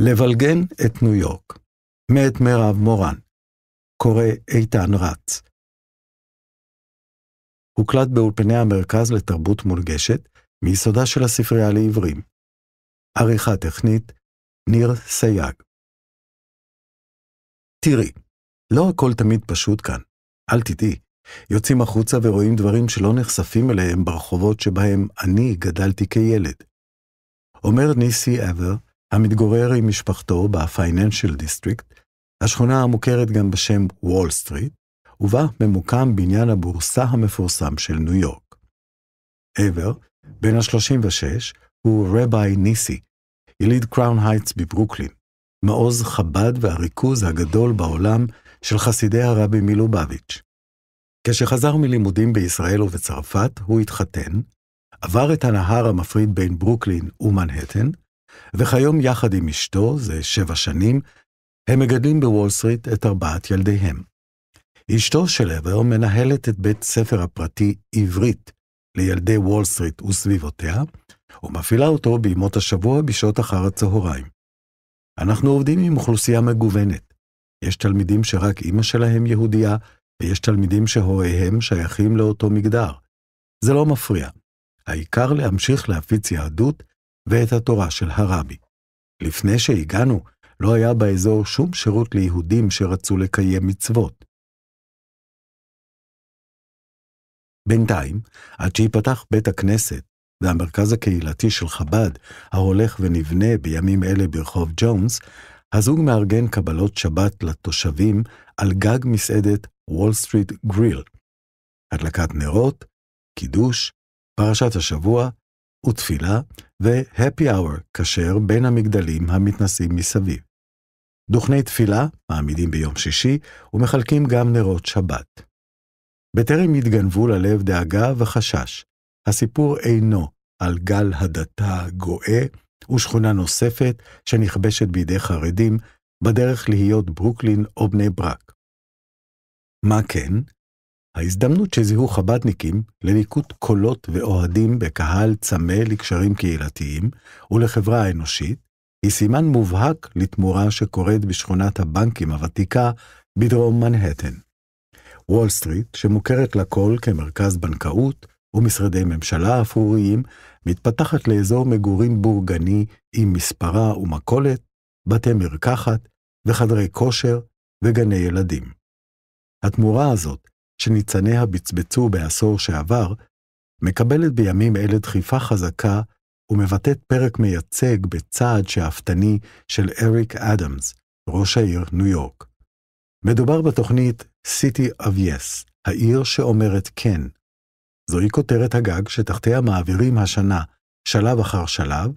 לבלגן את ניו יורק. מאת מירב מורן. קורא איתן רץ. הוקלט באולפני המרכז לתרבות מונגשת, מיסודה של הספרייה לעברים. עריכה טכנית, ניר סייג. תראי, לא הכל תמיד פשוט כאן, אל תדעי. יוצאים החוצה ורואים דברים שלא נחשפים אליהם ברחובות שבהם אני גדלתי כילד. אומר ניסי אבר, המתגורר עם משפחתו ב-Financial District, השכונה המוכרת גם בשם וול סטריט, ובה ממוקם בניין הבורסה המפורסם של ניו יורק. אבר, בן ה-36, הוא רבי ניסי, יליד קראון הייטס בברוקלין, מעוז חב"ד והריכוז הגדול בעולם של חסידי הרבי מלובביץ'. כשחזר מלימודים בישראל ובצרפת, הוא התחתן, עבר את הנהר המפריד בין ברוקלין ומנהטן, וכיום יחד עם אשתו, זה שבע שנים, הם מגדלים בוול סטריט את ארבעת ילדיהם. אשתו של אבר מנהלת את בית ספר הפרטי עברית לילדי וול סטריט וסביבותיה, ומפעילה אותו בימות השבוע בשעות אחר הצהריים. אנחנו עובדים עם אוכלוסייה מגוונת. יש תלמידים שרק אימא שלהם יהודייה, ויש תלמידים שהוריהם שייכים לאותו מגדר. זה לא מפריע. העיקר להמשיך להפיץ יהדות ואת התורה של הרבי. לפני שהגענו, לא היה באזור שום שירות ליהודים שרצו לקיים מצוות. בינתיים, עד שיפתח בית הכנסת והמרכז הקהילתי של חב"ד, ההולך ונבנה בימים אלה ברחוב ג'ונס, הזוג מארגן קבלות שבת לתושבים על גג מסעדת וול סטריט גריל. הדלקת נרות, קידוש, פרשת השבוע ותפילה, ו-happy hour, כשר בין המגדלים המתנסים מסביב. דוכני תפילה מעמידים ביום שישי, ומחלקים גם נרות שבת. בטרם התגנבו ללב דאגה וחשש, הסיפור אינו על גל הדתה גואה ושכונה נוספת שנכבשת בידי חרדים בדרך להיות ברוקלין או בני ברק. מה כן? ההזדמנות שזיהו חב"דניקים לליקוט קולות ואוהדים בקהל צמא לקשרים קהילתיים ולחברה האנושית, היא סימן מובהק לתמורה שקורית בשכונת הבנקים הוותיקה בדרום מנהטן. וול סטריט, שמוכרת לכל כמרכז בנקאות ומשרדי ממשלה אפוריים, מתפתחת לאזור מגורים בורגני עם מספרה ומכולת, בתי מרקחת וחדרי כושר וגני ילדים. התמורה הזאת שניצניה בצבצו בעשור שעבר, מקבלת בימים אלה דחיפה חזקה ומבטאת פרק מייצג בצעד שאפתני של אריק אדמס, ראש העיר ניו יורק. מדובר בתוכנית City of Yes, העיר שאומרת כן. זוהי כותרת הגג שתחתיה מעבירים השנה, שלב אחר שלב,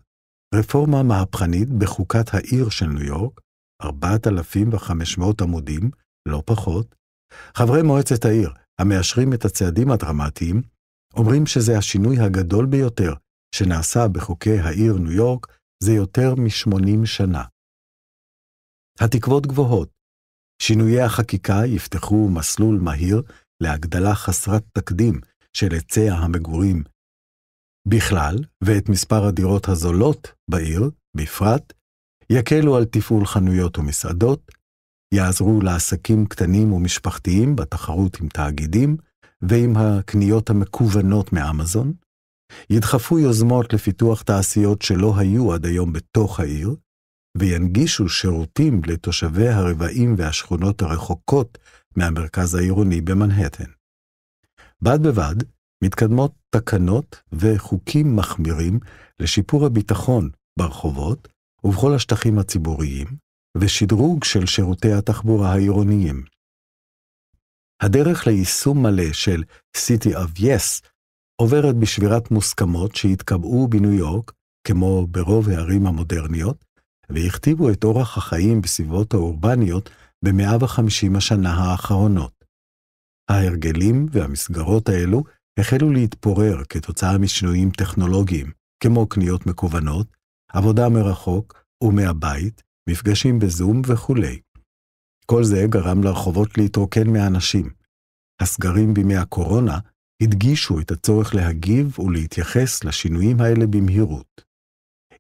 רפורמה מהפכנית בחוקת העיר של ניו יורק, 4,500 עמודים, לא פחות, חברי מועצת העיר, המאשרים את הצעדים הדרמטיים, אומרים שזה השינוי הגדול ביותר שנעשה בחוקי העיר ניו יורק זה יותר מ-80 שנה. התקוות גבוהות. שינויי החקיקה יפתחו מסלול מהיר להגדלה חסרת תקדים של היצע המגורים בכלל, ואת מספר הדירות הזולות בעיר בפרט, יקלו על תפעול חנויות ומסעדות, יעזרו לעסקים קטנים ומשפחתיים בתחרות עם תאגידים ועם הקניות המקוונות מאמזון, ידחפו יוזמות לפיתוח תעשיות שלא היו עד היום בתוך העיר, וינגישו שירותים לתושבי הרבעים והשכונות הרחוקות מהמרכז העירוני במנהטן. בד בבד, מתקדמות תקנות וחוקים מחמירים לשיפור הביטחון ברחובות ובכל השטחים הציבוריים, ושדרוג של שירותי התחבורה העירוניים. הדרך ליישום מלא של City of Yes עוברת בשבירת מוסכמות שהתקבעו בניו יורק, כמו ברוב הערים המודרניות, והכתיבו את אורח החיים בסביבות האורבניות ב-150 השנה האחרונות. ההרגלים והמסגרות האלו החלו להתפורר כתוצאה משינויים טכנולוגיים, כמו קניות מקוונות, עבודה מרחוק ומהבית, מפגשים בזום וכולי. כל זה גרם לרחובות להתרוקן מהאנשים. הסגרים בימי הקורונה הדגישו את הצורך להגיב ולהתייחס לשינויים האלה במהירות.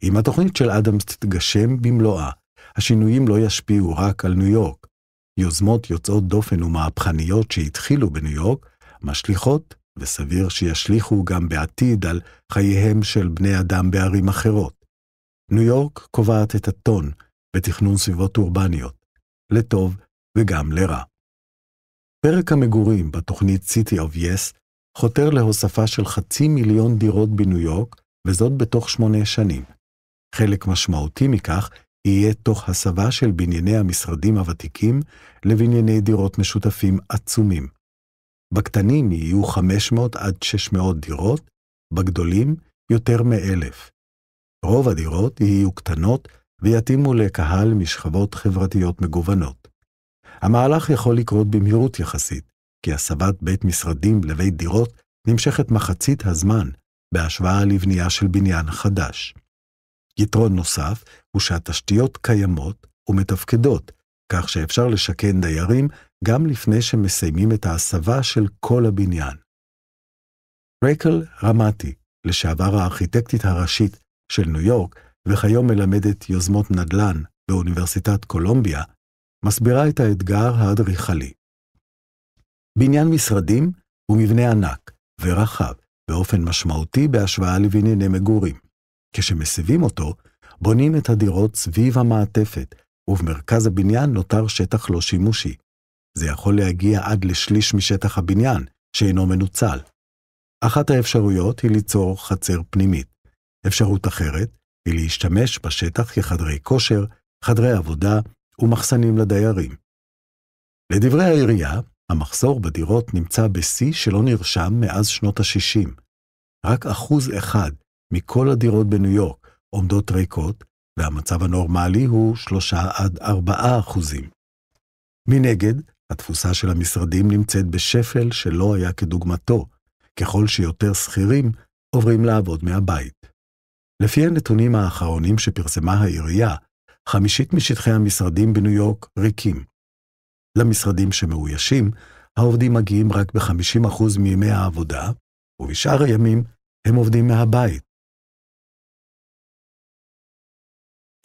אם התוכנית של אדמס תתגשם במלואה, השינויים לא ישפיעו רק על ניו יורק. יוזמות יוצאות דופן ומהפכניות שהתחילו בניו יורק, משליכות, וסביר שישליכו גם בעתיד על חייהם של בני אדם בערים אחרות. ניו יורק קובעת את הטון, בתכנון סביבות אורבניות, לטוב וגם לרע. פרק המגורים בתוכנית City of Yes חותר להוספה של חצי מיליון דירות בניו יורק, וזאת בתוך שמונה שנים. חלק משמעותי מכך יהיה תוך הסבה של בנייני המשרדים הוותיקים לבנייני דירות משותפים עצומים. בקטנים יהיו 500 עד 600 דירות, בגדולים יותר מאלף. רוב הדירות יהיו קטנות ויתאימו לקהל משכבות חברתיות מגוונות. המהלך יכול לקרות במהירות יחסית, כי הסבת בית משרדים לבית דירות נמשכת מחצית הזמן בהשוואה לבנייה של בניין חדש. יתרון נוסף הוא שהתשתיות קיימות ומתפקדות, כך שאפשר לשכן דיירים גם לפני שמסיימים את ההסבה של כל הבניין. רייקל רמתי, לשעבר הארכיטקטית הראשית של ניו יורק, וכיום מלמדת יוזמות נדל"ן באוניברסיטת קולומביה, מסבירה את האתגר האדריכלי. בניין משרדים הוא מבנה ענק ורחב באופן משמעותי בהשוואה לבנייני מגורים. כשמסבים אותו, בונים את הדירות סביב המעטפת, ובמרכז הבניין נותר שטח לא שימושי. זה יכול להגיע עד לשליש משטח הבניין, שאינו מנוצל. אחת האפשרויות היא ליצור חצר פנימית. אפשרות אחרת היא להשתמש בשטח כחדרי כושר, חדרי עבודה ומחסנים לדיירים. לדברי העירייה, המחסור בדירות נמצא בשיא שלא נרשם מאז שנות ה-60. רק אחוז אחד מכל הדירות בניו יורק עומדות ריקות, והמצב הנורמלי הוא 3 עד 4 אחוזים. מנגד, התפוסה של המשרדים נמצאת בשפל שלא היה כדוגמתו, ככל שיותר שכירים עוברים לעבוד מהבית. לפי הנתונים האחרונים שפרסמה העירייה, חמישית משטחי המשרדים בניו יורק ריקים. למשרדים שמאוישים, העובדים מגיעים רק ב-50% מימי העבודה, ובשאר הימים הם עובדים מהבית.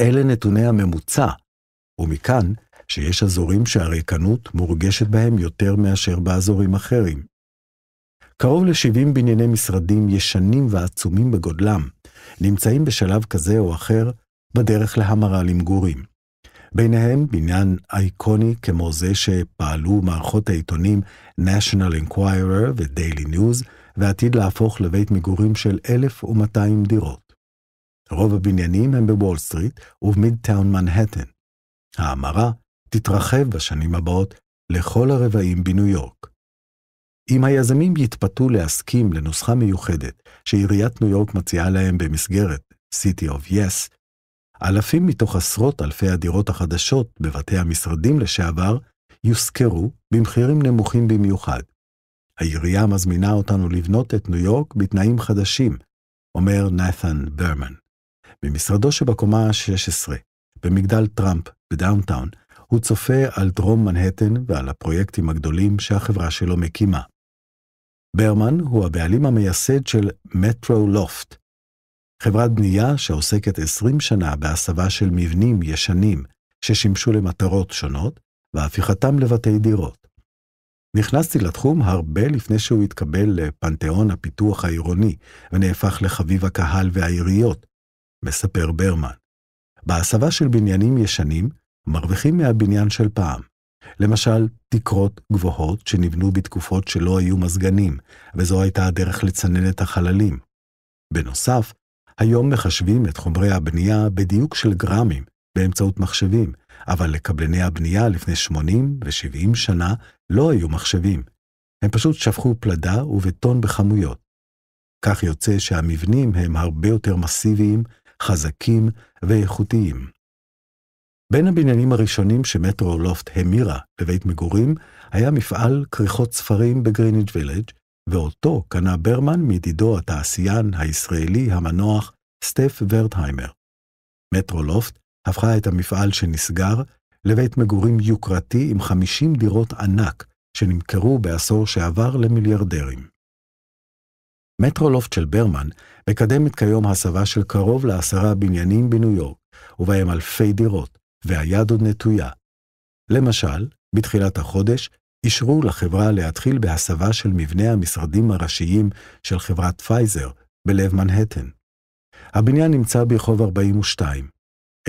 אלה נתוני הממוצע, ומכאן שיש אזורים שהריקנות מורגשת בהם יותר מאשר באזורים אחרים. קרוב ל-70 בנייני משרדים ישנים ועצומים בגודלם, נמצאים בשלב כזה או אחר בדרך להמרה למגורים. ביניהם בניין אייקוני כמו זה שפעלו מערכות העיתונים National Enquirer ו-Daily News, ועתיד להפוך לבית מגורים של 1,200 דירות. רוב הבניינים הם בוול סטריט ובמידטאון מנהטן. ההמרה תתרחב בשנים הבאות לכל הרבעים בניו יורק. אם היזמים יתפתו להסכים לנוסחה מיוחדת שעיריית ניו יורק מציעה להם במסגרת City of Yes, אלפים מתוך עשרות אלפי הדירות החדשות בבתי המשרדים לשעבר יושכרו במחירים נמוכים במיוחד. העירייה מזמינה אותנו לבנות את ניו יורק בתנאים חדשים, אומר נתן ברמן. במשרדו שבקומה ה-16, במגדל טראמפ בדאונטאון, הוא צופה על דרום מנהטן ועל הפרויקטים הגדולים שהחברה שלו מקימה. ברמן הוא הבעלים המייסד של מטרו לופט, חברת בנייה שעוסקת 20 שנה בהסבה של מבנים ישנים ששימשו למטרות שונות והפיכתם לבתי דירות. נכנסתי לתחום הרבה לפני שהוא התקבל לפנתיאון הפיתוח העירוני ונהפך לחביב הקהל והעיריות, מספר ברמן. בהסבה של בניינים ישנים, מרוויחים מהבניין של פעם. למשל, תקרות גבוהות שנבנו בתקופות שלא היו מזגנים, וזו הייתה הדרך לצנן את החללים. בנוסף, היום מחשבים את חומרי הבנייה בדיוק של גרמים, באמצעות מחשבים, אבל לקבלני הבנייה לפני 80 ו-70 שנה לא היו מחשבים. הם פשוט שפכו פלדה ובטון בכמויות. כך יוצא שהמבנים הם הרבה יותר מסיביים, חזקים ואיכותיים. בין הבניינים הראשונים לופט המירה לבית מגורים, היה מפעל כריכות ספרים בגריניג' וילג', ואותו קנה ברמן מידידו התעשיין הישראלי המנוח סטף ורטהיימר. לופט הפכה את המפעל שנסגר לבית מגורים יוקרתי עם 50 דירות ענק שנמכרו בעשור שעבר למיליארדרים. מטרולופט של ברמן מקדמת כיום הסבה של קרוב לעשרה בניינים בניו יורק, ובהם אלפי דירות, והיד עוד נטויה. למשל, בתחילת החודש אישרו לחברה להתחיל בהסבה של מבנה המשרדים הראשיים של חברת פייזר בלב מנהטן. הבניין נמצא ברחוב 42,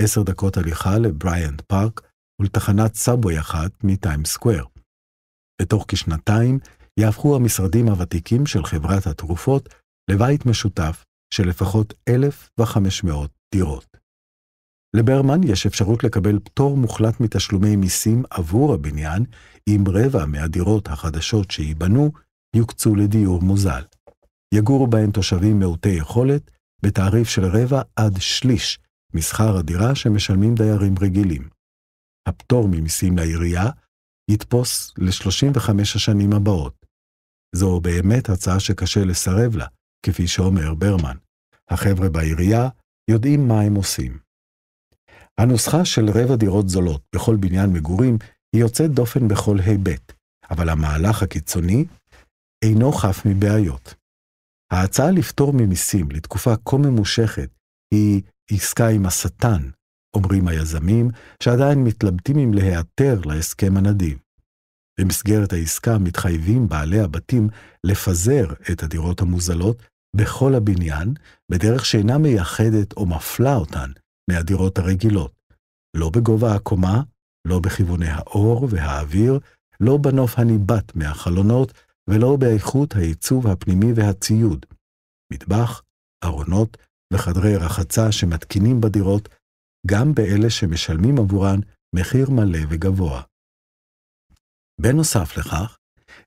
עשר דקות הליכה לבריאנד פארק ולתחנת סאבוי אחת מטיים סקוואר. בתוך כשנתיים יהפכו המשרדים הוותיקים של חברת התרופות לבית משותף של לפחות 1,500 דירות. לברמן יש אפשרות לקבל פטור מוחלט מתשלומי מיסים עבור הבניין, אם רבע מהדירות החדשות שייבנו יוקצו לדיור מוזל. יגורו בהן תושבים מעוטי יכולת, בתעריף של רבע עד שליש משכר הדירה שמשלמים דיירים רגילים. הפטור ממיסים לעירייה יתפוס ל-35 השנים הבאות. זו באמת הצעה שקשה לסרב לה, כפי שאומר ברמן. החבר'ה בעירייה יודעים מה הם עושים. הנוסחה של רבע דירות זולות בכל בניין מגורים היא יוצאת דופן בכל היבט, אבל המהלך הקיצוני אינו חף מבעיות. ההצעה לפטור ממיסים לתקופה כה ממושכת היא עסקה עם השטן, אומרים היזמים, שעדיין מתלבטים אם להיעתר להסכם הנדיב. במסגרת העסקה מתחייבים בעלי הבתים לפזר את הדירות המוזלות בכל הבניין, בדרך שאינה מייחדת או מפלה אותן מהדירות הרגילות, לא בגובה הקומה, לא בכיווני האור והאוויר, לא בנוף הניבט מהחלונות, ולא באיכות העיצוב הפנימי והציוד. מטבח, ארונות וחדרי רחצה שמתקינים בדירות, גם באלה שמשלמים עבורן מחיר מלא וגבוה. בנוסף לכך,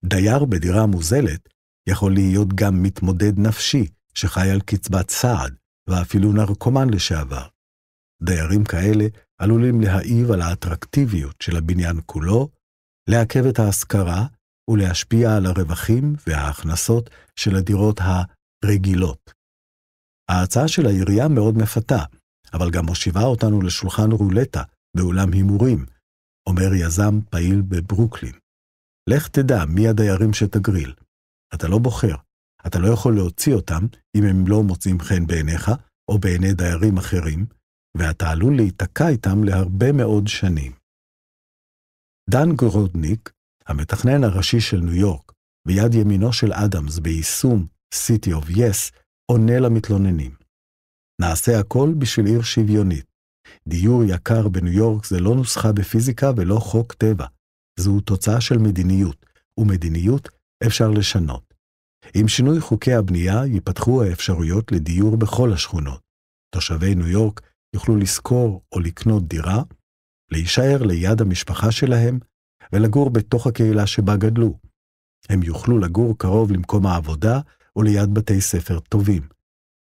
דייר בדירה מוזלת יכול להיות גם מתמודד נפשי שחי על קצבת סעד, ואפילו נרקומן לשעבר. דיירים כאלה עלולים להעיב על האטרקטיביות של הבניין כולו, לעכב את ההשכרה ולהשפיע על הרווחים וההכנסות של הדירות הרגילות. ההצעה של העירייה מאוד מפתה, אבל גם מושיבה אותנו לשולחן רולטה באולם הימורים, אומר יזם פעיל בברוקלין. לך תדע מי הדיירים שתגריל. אתה לא בוחר, אתה לא יכול להוציא אותם אם הם לא מוצאים חן בעיניך או בעיני דיירים אחרים, ואתה עלול להיתקע איתם להרבה מאוד שנים. דן גרודניק, המתכנן הראשי של ניו יורק, ויד ימינו של אדמס ביישום City of Yes, עונה למתלוננים. נעשה הכל בשביל עיר שוויונית. דיור יקר בניו יורק זה לא נוסחה בפיזיקה ולא חוק טבע. זו תוצאה של מדיניות, ומדיניות אפשר לשנות. עם שינוי חוקי הבנייה ייפתחו האפשרויות לדיור בכל השכונות. תושבי ניו יורק יוכלו לשכור או לקנות דירה, להישאר ליד המשפחה שלהם ולגור בתוך הקהילה שבה גדלו. הם יוכלו לגור קרוב למקום העבודה וליד בתי ספר טובים.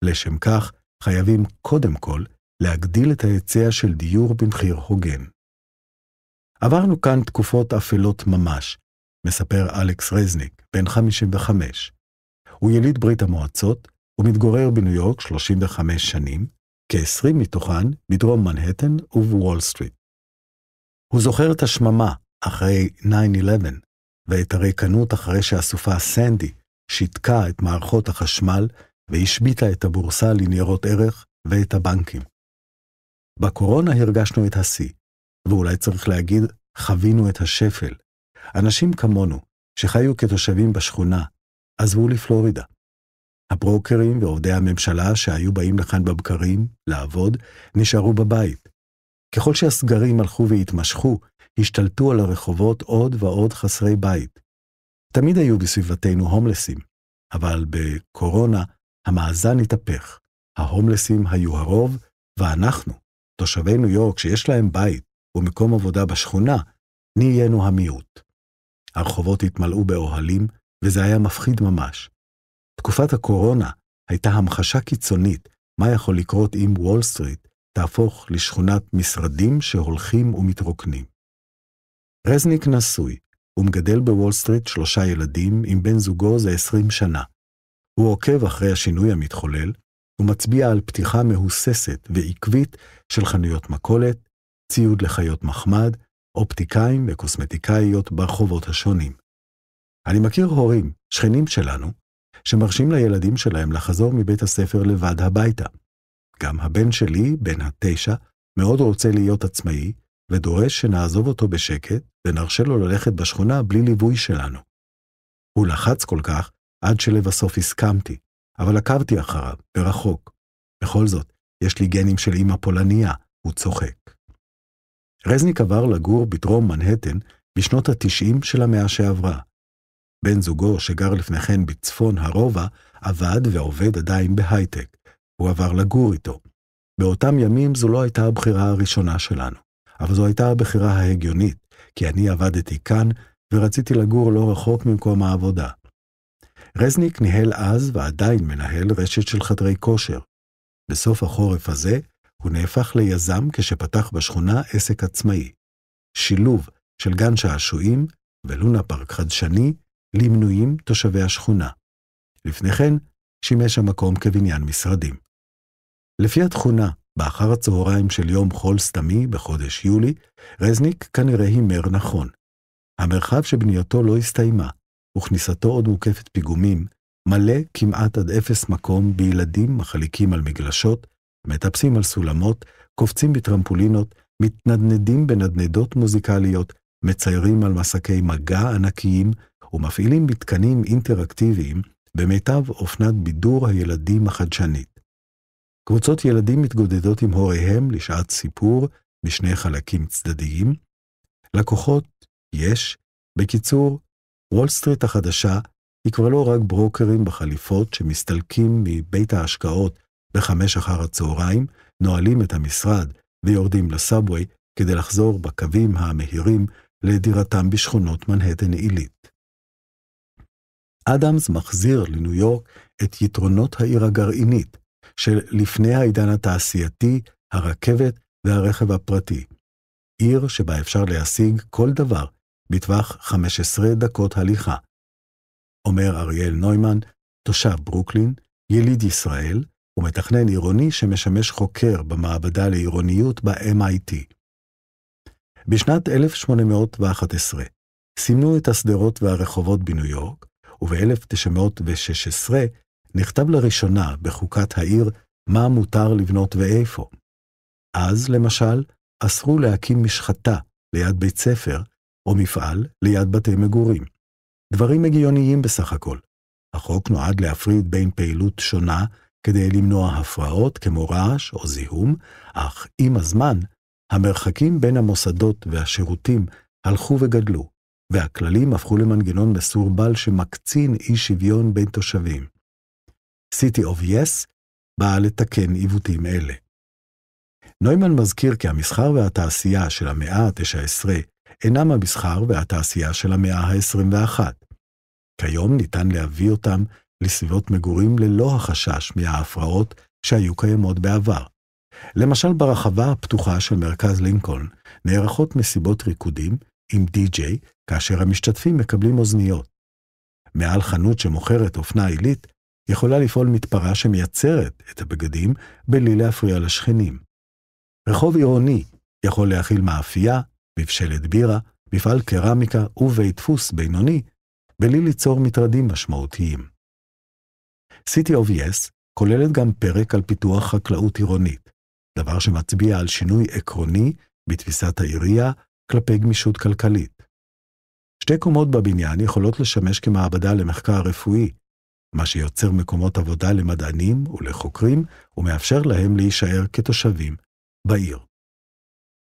לשם כך, חייבים קודם כל להגדיל את ההיצע של דיור במחיר הוגן. עברנו כאן תקופות אפלות ממש, מספר אלכס רזניק, בן 55. הוא יליד ברית המועצות, הוא מתגורר בניו יורק 35 שנים, כ-20 מתוכן בדרום מנהטן ובוול סטריט. הוא זוכר את השממה אחרי 9-11 ואת הריקנות אחרי שהסופה סנדי שיתקה את מערכות החשמל והשביתה את הבורסה לניירות ערך ואת הבנקים. בקורונה הרגשנו את השיא, ואולי צריך להגיד, חווינו את השפל. אנשים כמונו, שחיו כתושבים בשכונה, עזבו לפלורידה, הברוקרים ועובדי הממשלה שהיו באים לכאן בבקרים לעבוד, נשארו בבית. ככל שהסגרים הלכו והתמשכו, השתלטו על הרחובות עוד ועוד חסרי בית. תמיד היו בסביבתנו הומלסים, אבל בקורונה המאזן התהפך. ההומלסים היו הרוב, ואנחנו, תושבי ניו יורק שיש להם בית ומקום עבודה בשכונה, נהיינו המיעוט. הרחובות התמלאו באוהלים, וזה היה מפחיד ממש. תקופת הקורונה הייתה המחשה קיצונית מה יכול לקרות אם וול סטריט תהפוך לשכונת משרדים שהולכים ומתרוקנים. רזניק נשוי, הוא מגדל בוול סטריט שלושה ילדים, עם בן זוגו זה עשרים שנה. הוא עוקב אחרי השינוי המתחולל, ומצביע על פתיחה מהוססת ועקבית של חנויות מכולת, ציוד לחיות מחמד, אופטיקאים וקוסמטיקאיות ברחובות השונים. אני מכיר הורים, שכנים שלנו, שמרשים לילדים שלהם לחזור מבית הספר לבד הביתה. גם הבן שלי, בן התשע, מאוד רוצה להיות עצמאי, ודורש שנעזוב אותו בשקט ונרשה לו ללכת בשכונה בלי ליווי שלנו. הוא לחץ כל כך, עד שלבסוף הסכמתי, אבל עקבתי אחריו, ברחוק. בכל זאת, יש לי גנים של אמא פולניה, הוא צוחק. רזניק עבר לגור בדרום מנהטן בשנות ה-90 של המאה שעברה. בן זוגו, שגר לפני כן בצפון הרובע, עבד ועובד עדיין בהייטק. הוא עבר לגור איתו. באותם ימים זו לא הייתה הבחירה הראשונה שלנו, אבל זו הייתה הבחירה ההגיונית, כי אני עבדתי כאן, ורציתי לגור לא רחוק ממקום העבודה. רזניק ניהל אז ועדיין מנהל רשת של חדרי כושר. בסוף החורף הזה, הוא נהפך ליזם כשפתח בשכונה עסק עצמאי. שילוב של גן שעשועים ולונה פארק חדשני, למנויים תושבי השכונה. לפני כן, שימש המקום כבניין משרדים. לפי התכונה, באחר הצהריים של יום חול סתמי בחודש יולי, רזניק כנראה הימר נכון. המרחב שבנייתו לא הסתיימה, וכניסתו עוד מוקפת פיגומים, מלא כמעט עד אפס מקום בילדים מחליקים על מגלשות, מטפסים על סולמות, קופצים בטרמפולינות, מתנדנדים בנדנדות מוזיקליות, מציירים על מסקי מגע ענקיים, ומפעילים מתקנים אינטראקטיביים במיטב אופנת בידור הילדים החדשנית. קבוצות ילדים מתגודדות עם הוריהם לשעת סיפור בשני חלקים צדדיים. לקוחות, יש. בקיצור, וול סטריט החדשה היא כבר לא רק ברוקרים בחליפות שמסתלקים מבית ההשקעות בחמש אחר הצהריים, נועלים את המשרד ויורדים לסאבווי כדי לחזור בקווים המהירים לדירתם בשכונות מנהטן עילית. אדמס מחזיר לניו יורק את יתרונות העיר הגרעינית, של לפני העידן התעשייתי, הרכבת והרכב הפרטי. עיר שבה אפשר להשיג כל דבר בטווח 15 דקות הליכה. אומר אריאל נוימן, תושב ברוקלין, יליד ישראל, ומתכנן עירוני שמשמש חוקר במעבדה לעירוניות ב-MIT. בשנת 1811 סימנו את השדרות והרחובות בניו יורק, וב-1916 נכתב לראשונה בחוקת העיר מה מותר לבנות ואיפה. אז, למשל, אסרו להקים משחטה ליד בית ספר, או מפעל ליד בתי מגורים. דברים הגיוניים בסך הכל. החוק נועד להפריד בין פעילות שונה כדי למנוע הפרעות כמו רעש או זיהום, אך עם הזמן, המרחקים בין המוסדות והשירותים הלכו וגדלו, והכללים הפכו למנגנון מסורבל שמקצין אי שוויון בין תושבים. City of Yes באה לתקן עיוותים אלה. נוימן מזכיר כי המסחר והתעשייה של המאה ה-19 אינם המסחר והתעשייה של המאה ה-21. כיום ניתן להביא אותם לסביבות מגורים ללא החשש מההפרעות שהיו קיימות בעבר. למשל, ברחבה הפתוחה של מרכז לינקולן נערכות מסיבות ריקודים עם די-ג'יי כאשר המשתתפים מקבלים אוזניות. מעל חנות שמוכרת אופנה עילית, יכולה לפעול מתפרה שמייצרת את הבגדים בלי להפריע לשכנים. רחוב עירוני יכול להכיל מאפייה, מבשלת בירה, מפעל קרמיקה ובית דפוס בינוני, בלי ליצור מטרדים משמעותיים. City of Yes כוללת גם פרק על פיתוח חקלאות עירונית, דבר שמצביע על שינוי עקרוני בתפיסת העירייה כלפי גמישות כלכלית. שתי קומות בבניין יכולות לשמש כמעבדה למחקר רפואי, מה שיוצר מקומות עבודה למדענים ולחוקרים ומאפשר להם להישאר כתושבים בעיר.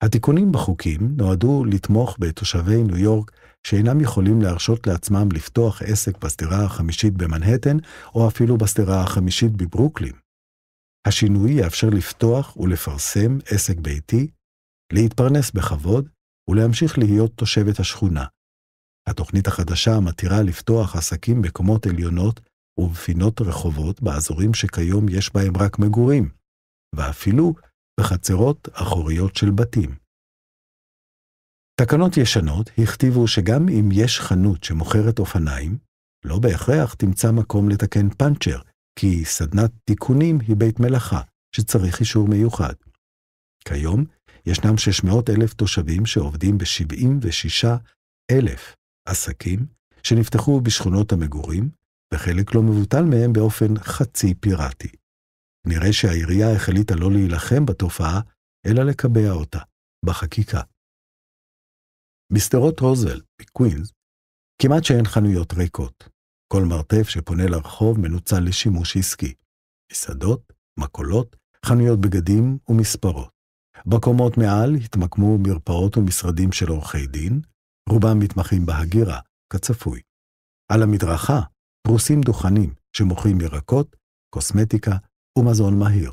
התיקונים בחוקים נועדו לתמוך בתושבי ניו יורק שאינם יכולים להרשות לעצמם לפתוח עסק בסדרה החמישית במנהטן, או אפילו בסדרה החמישית בברוקלין. השינוי יאפשר לפתוח ולפרסם עסק ביתי, להתפרנס בכבוד ולהמשיך להיות תושבת השכונה, התוכנית החדשה מתירה לפתוח עסקים בקומות עליונות ובפינות רחובות באזורים שכיום יש בהם רק מגורים, ואפילו בחצרות אחוריות של בתים. תקנות ישנות הכתיבו שגם אם יש חנות שמוכרת אופניים, לא בהכרח תמצא מקום לתקן פאנצ'ר, כי סדנת תיקונים היא בית מלאכה, שצריך אישור מיוחד. כיום, ישנם 600 אלף תושבים שעובדים ב-76 אלף עסקים שנפתחו בשכונות המגורים, וחלק לא מבוטל מהם באופן חצי פיראטי. נראה שהעירייה החליטה לא להילחם בתופעה, אלא לקבע אותה, בחקיקה. בשדרות הוזל, בקווינס, כמעט שאין חנויות ריקות. כל מרתף שפונה לרחוב מנוצל לשימוש עסקי. מסעדות, מקולות, חנויות בגדים ומספרות. בקומות מעל התמקמו מרפאות ומשרדים של עורכי דין, רובם מתמחים בהגירה, כצפוי. על המדרכה פרוסים דוכנים שמוכרים ירקות, קוסמטיקה ומזון מהיר.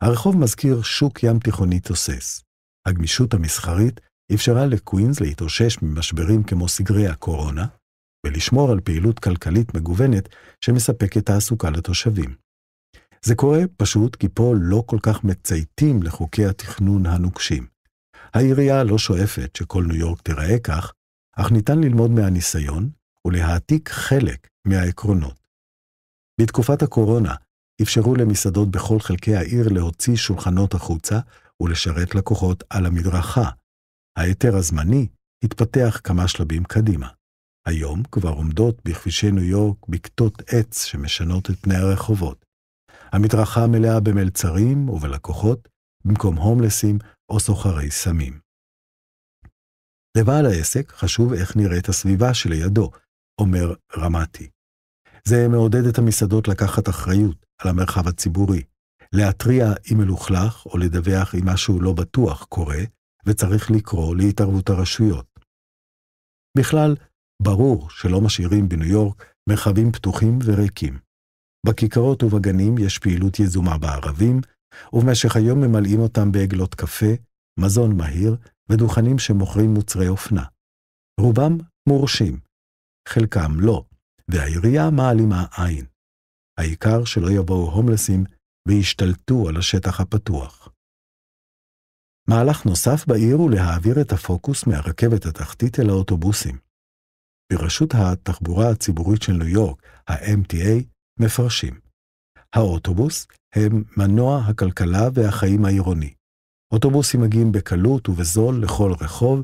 הרחוב מזכיר שוק ים תיכוני תוסס. הגמישות המסחרית אפשרה לקווינס להתאושש ממשברים כמו סגרי הקורונה, ולשמור על פעילות כלכלית מגוונת שמספקת תעסוקה לתושבים. זה קורה פשוט כי פה לא כל כך מצייתים לחוקי התכנון הנוקשים. העירייה לא שואפת שכל ניו יורק תיראה כך, אך ניתן ללמוד מהניסיון ולהעתיק חלק מהעקרונות. בתקופת הקורונה אפשרו למסעדות בכל חלקי העיר להוציא שולחנות החוצה ולשרת לקוחות על המדרכה. ההיתר הזמני התפתח כמה שלבים קדימה. היום כבר עומדות בכבישי ניו יורק בקתות עץ שמשנות את פני הרחובות. המדרכה מלאה במלצרים ובלקוחות, במקום הומלסים או סוחרי סמים. לבעל העסק חשוב איך נראית הסביבה שלידו, אומר רמתי. זה מעודד את המסעדות לקחת אחריות על המרחב הציבורי, להתריע אם מלוכלך או לדווח אם משהו לא בטוח קורה, וצריך לקרוא להתערבות הרשויות. בכלל, ברור שלא משאירים בניו יורק מרחבים פתוחים וריקים. בכיכרות ובגנים יש פעילות יזומה בערבים, ובמשך היום ממלאים אותם בעגלות קפה, מזון מהיר ודוכנים שמוכרים מוצרי אופנה. רובם מורשים, חלקם לא, והעירייה מעלימה עין. העיקר שלא יבואו הומלסים וישתלטו על השטח הפתוח. מהלך נוסף בעיר הוא להעביר את הפוקוס מהרכבת התחתית אל האוטובוסים. ברשות התחבורה הציבורית של ניו יורק, ה-MTA, מפרשים. האוטובוס הם מנוע הכלכלה והחיים העירוני. אוטובוסים מגיעים בקלות ובזול לכל רחוב,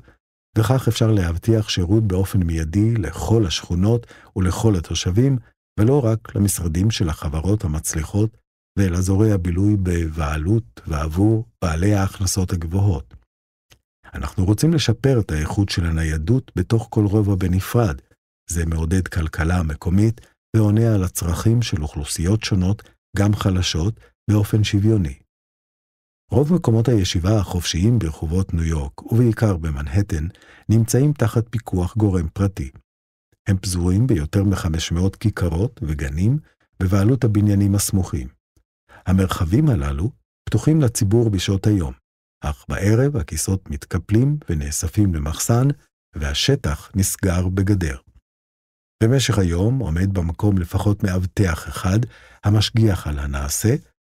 וכך אפשר להבטיח שירות באופן מיידי לכל השכונות ולכל התושבים, ולא רק למשרדים של החברות המצליחות ואל אזורי הבילוי בבעלות ועבור בעלי ההכנסות הגבוהות. אנחנו רוצים לשפר את האיכות של הניידות בתוך כל רובע בנפרד. זה מעודד כלכלה מקומית ועונה על הצרכים של אוכלוסיות שונות גם חלשות, באופן שוויוני. רוב מקומות הישיבה החופשיים ברחובות ניו יורק, ובעיקר במנהטן, נמצאים תחת פיקוח גורם פרטי. הם פזורים ביותר מ-500 כיכרות וגנים בבעלות הבניינים הסמוכים. המרחבים הללו פתוחים לציבור בשעות היום, אך בערב הכיסאות מתקפלים ונאספים למחסן, והשטח נסגר בגדר. במשך היום עומד במקום לפחות מאבטח אחד, המשגיח על הנעשה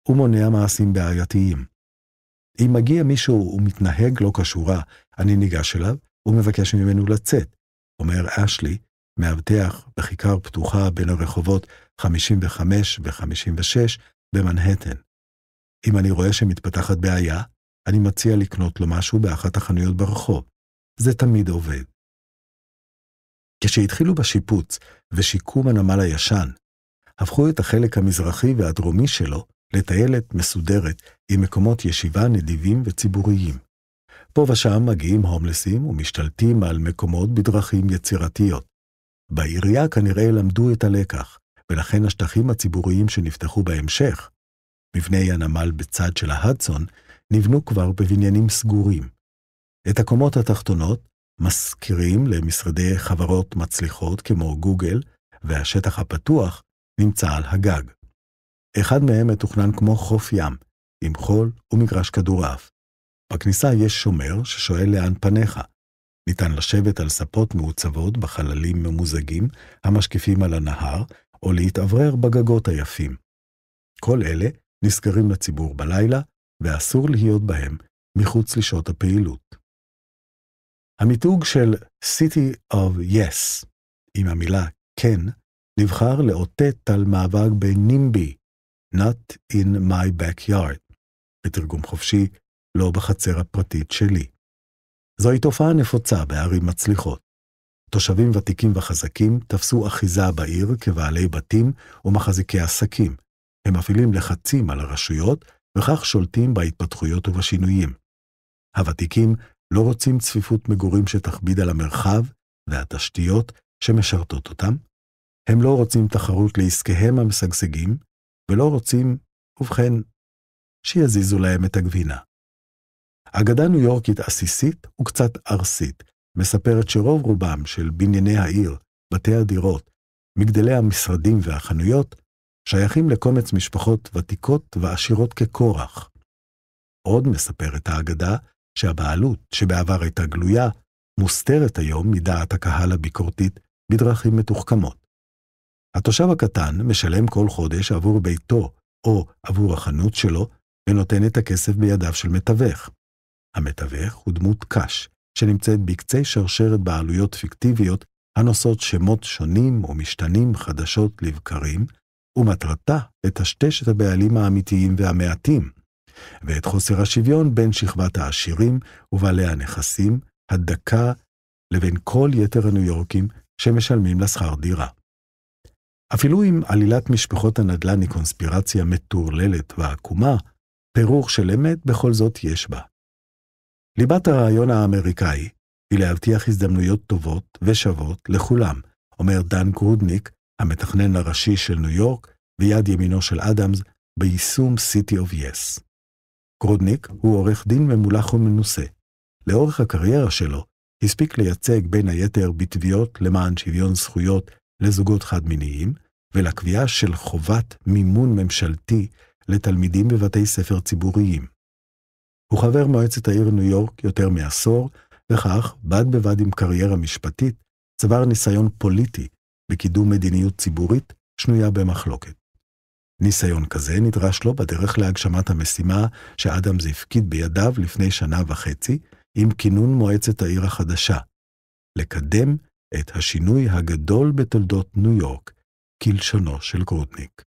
ומונע מעשים בעייתיים. אם מגיע מישהו ומתנהג לא כשורה, אני ניגש אליו ומבקש ממנו לצאת, אומר אשלי, מאבטח בכיכר פתוחה בין הרחובות 55 ו-56 במנהטן. אם אני רואה שמתפתחת בעיה, אני מציע לקנות לו משהו באחת החנויות ברחוב. זה תמיד עובד. כשהתחילו בשיפוץ ושיקום הנמל הישן, הפכו את החלק המזרחי והדרומי שלו לטיילת מסודרת עם מקומות ישיבה נדיבים וציבוריים. פה ושם מגיעים הומלסים ומשתלטים על מקומות בדרכים יצירתיות. בעירייה כנראה למדו את הלקח, ולכן השטחים הציבוריים שנפתחו בהמשך, מבני הנמל בצד של ההדסון, נבנו כבר בבניינים סגורים. את הקומות התחתונות משכירים למשרדי חברות מצליחות כמו גוגל, והשטח הפתוח נמצא על הגג. אחד מהם מתוכנן כמו חוף ים, עם חול ומגרש כדורעף. בכניסה יש שומר ששואל לאן פניך. ניתן לשבת על ספות מעוצבות בחללים ממוזגים המשקיפים על הנהר, או להתאוורר בגגות היפים. כל אלה נסגרים לציבור בלילה, ואסור להיות בהם מחוץ לשעות הפעילות. המיתוג של City of Yes, עם המילה כן, נבחר לאותת על מאבק בנימבי, Not in my backyard, בתרגום חופשי, לא בחצר הפרטית שלי. זוהי תופעה נפוצה בערים מצליחות. תושבים ותיקים וחזקים תפסו אחיזה בעיר כבעלי בתים ומחזיקי עסקים. הם מפעילים לחצים על הרשויות, וכך שולטים בהתפתחויות ובשינויים. הוותיקים לא רוצים צפיפות מגורים שתכביד על המרחב והתשתיות שמשרתות אותם, הם לא רוצים תחרות לעסקיהם המשגשגים, ולא רוצים, ובכן, שיזיזו להם את הגבינה. אגדה ניו יורקית עסיסית וקצת ארסית, מספרת שרוב רובם של בנייני העיר, בתי הדירות, מגדלי המשרדים והחנויות, שייכים לקומץ משפחות ותיקות ועשירות כקורח. עוד מספרת האגדה שהבעלות, שבעבר הייתה גלויה, מוסתרת היום מדעת הקהל הביקורתית בדרכים מתוחכמות. התושב הקטן משלם כל חודש עבור ביתו או עבור החנות שלו, ונותן את הכסף בידיו של מתווך. המתווך הוא דמות קש, שנמצאת בקצה שרשרת בעלויות פיקטיביות הנושאות שמות שונים משתנים חדשות לבקרים, ומטרתה לטשטש את הבעלים האמיתיים והמעטים, ואת חוסר השוויון בין שכבת העשירים ובעלי הנכסים, הדקה, לבין כל יתר הניו יורקים שמשלמים לשכר דירה. אפילו אם עלילת משפחות הנדל"ן היא קונספירציה מטורללת ועקומה, פירור של אמת בכל זאת יש בה. ליבת הרעיון האמריקאי היא להבטיח הזדמנויות טובות ושוות לכולם, אומר דן קרודניק, המתכנן הראשי של ניו יורק ויד ימינו של אדמס, ביישום City of Yes. קרודניק הוא עורך דין ממולח ומנוסה. לאורך הקריירה שלו הספיק לייצג בין היתר בתביעות למען שוויון זכויות לזוגות חד-מיניים, ולקביעה של חובת מימון ממשלתי לתלמידים בבתי ספר ציבוריים. הוא חבר מועצת העיר ניו יורק יותר מעשור, וכך, בד בבד עם קריירה משפטית, צבר ניסיון פוליטי בקידום מדיניות ציבורית שנויה במחלוקת. ניסיון כזה נדרש לו בדרך להגשמת המשימה זה הפקיד בידיו לפני שנה וחצי עם כינון מועצת העיר החדשה, לקדם את השינוי הגדול בתולדות ניו יורק, כלשונו של גרודניק.